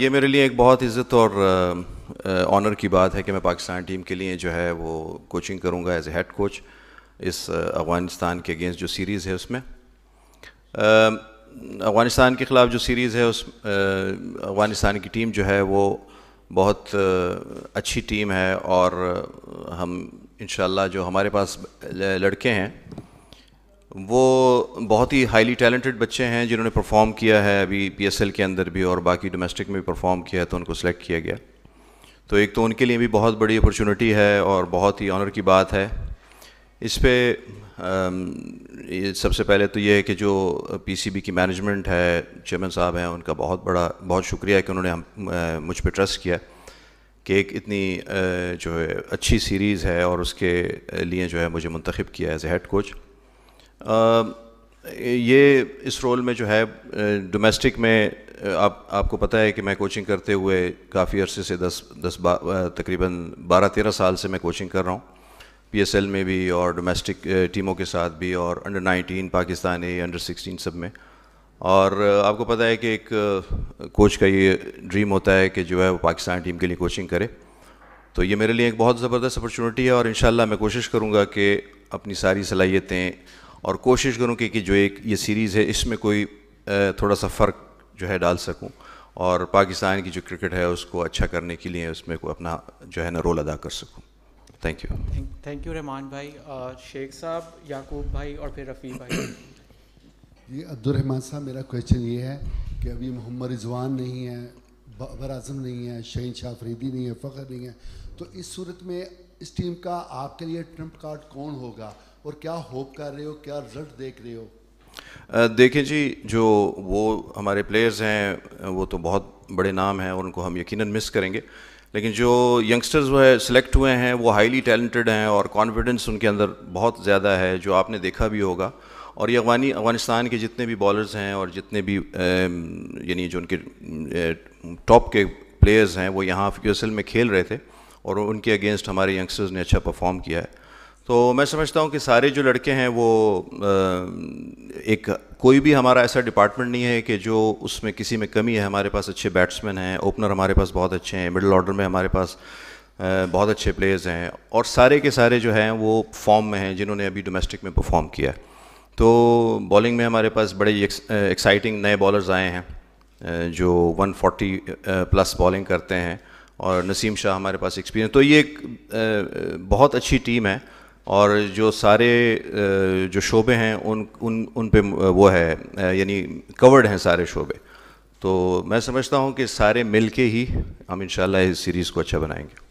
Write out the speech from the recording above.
ये मेरे लिए एक बहुत इज़्ज़त और ऑनर की बात है कि मैं पाकिस्तान टीम के लिए जो है वो कोचिंग करूँगा एज ए हेड कोच इस अफ़गानिस्तान के अगेंस्ट जो सीरीज़ है उसमें अफ़गानिस्तान के ख़िलाफ़ जो सीरीज़ है उस अफ़गानिस्तान की टीम जो है वो बहुत अच्छी टीम है और हम इन जो हमारे पास लड़के हैं वो बहुत ही हाईली टैलेंटेड बच्चे हैं जिन्होंने परफॉर्म किया है अभी पीएसएल के अंदर भी और बाकी डोमेस्टिक में भी परफॉर्म किया है तो उनको सेलेक्ट किया गया तो एक तो उनके लिए भी बहुत बड़ी अपॉर्चुनिटी है और बहुत ही ऑनर की बात है इस पर सबसे पहले तो ये है कि जो पीसीबी की मैनेजमेंट है चेयरमैन साहब हैं उनका बहुत बड़ा बहुत शुक्रिया है कि उन्होंने हम मुझ पर ट्रस्ट किया कि एक इतनी जो है अच्छी सीरीज़ है और उसके लिए जो है मुझे मुंतखब किया एज ए हेड कोच ये इस रोल में जो है डोमेस्टिक में आप आपको पता है कि मैं कोचिंग करते हुए काफ़ी अरसे से दस दस बा, तकरीबन बारह तेरह साल से मैं कोचिंग कर रहा हूँ पीएसएल में भी और डोमेस्टिक टीमों के साथ भी और under nineteen Pakistani under sixteen सब में और आपको पता है कि एक कोच का ये ड्रीम होता है कि जो है वो पाकिस्तान टीम के लिए कोचिंग करे तो ये मेरे लिए एक बहुत ज़बरदस्त अपॉर्चुनिटी है और इन मैं कोशिश करूँगा कि अपनी सारी सलाहियतें और कोशिश करूँ कि, कि जो एक ये सीरीज़ है इसमें कोई थोड़ा सा फ़र्क जो है डाल सकूँ और पाकिस्तान की जो क्रिकेट है उसको अच्छा करने के लिए उसमें को अपना जो है ना रोल अदा कर सकूँ thank you thank you Rahman भाई शेख साहब याकूब भाई और फिर रफ़ी भाई ये अब्दुलरहमान साहब मेरा क्वेश्चन ये है कि अभी मोहम्मद रिजवान नहीं है बाबर आजम नहीं है शहीन शाह फरीदी नहीं है फ़खर नहीं है तो इस सूरत में इस टीम का आपके लिए ट्रम्प कार्ड कौन होगा और क्या होप कर रहे हो क्या रिजल्ट देख रहे हो देखिए जी जो वो हमारे प्लेयर्स हैं वो तो बहुत बड़े नाम हैं और उनको हम यकीनन मिस करेंगे लेकिन जो यंगस्टर्स जो है सिलेक्ट हुए हैं वो हाईली टैलेंटेड हैं और कॉन्फिडेंस उनके अंदर बहुत ज़्यादा है जो आपने देखा भी होगा और ये अफगानी अफगानिस्तान के जितने भी बॉलर्स हैं और जितने भी यानी जो उनके टॉप के प्लेयर्स हैं वो यहाँ फ्यूसल में खेल रहे थे और उनके अगेंस्ट हमारे यंगस्टर्स ने अच्छा परफॉर्म किया है तो मैं समझता हूँ कि सारे जो लड़के हैं वो एक कोई भी हमारा ऐसा डिपार्टमेंट नहीं है कि जो उसमें किसी में कमी है हमारे पास अच्छे बैट्समैन हैं ओपनर हमारे पास बहुत अच्छे हैं मिडिल ऑर्डर में हमारे पास बहुत अच्छे प्लेयर्स हैं और सारे के सारे जो हैं वो फॉर्म में हैं जिन्होंने अभी डोमेस्टिक में परफॉर्म किया है तो बॉलिंग में हमारे पास बड़े एक्साइटिंग नए बॉलर्स आए हैं जो 140 प्लस बॉलिंग करते हैं और नसीम शाह हमारे पास एक्सपीरियंस तो ये एक बहुत अच्छी टीम है और जो सारे जो शोबे हैं उन उन उन पे वो है यानी कवर्ड हैं सारे शोबे तो मैं समझता हूँ कि सारे मिल के ही हम इन इस सीरीज़ को अच्छा बनाएंगे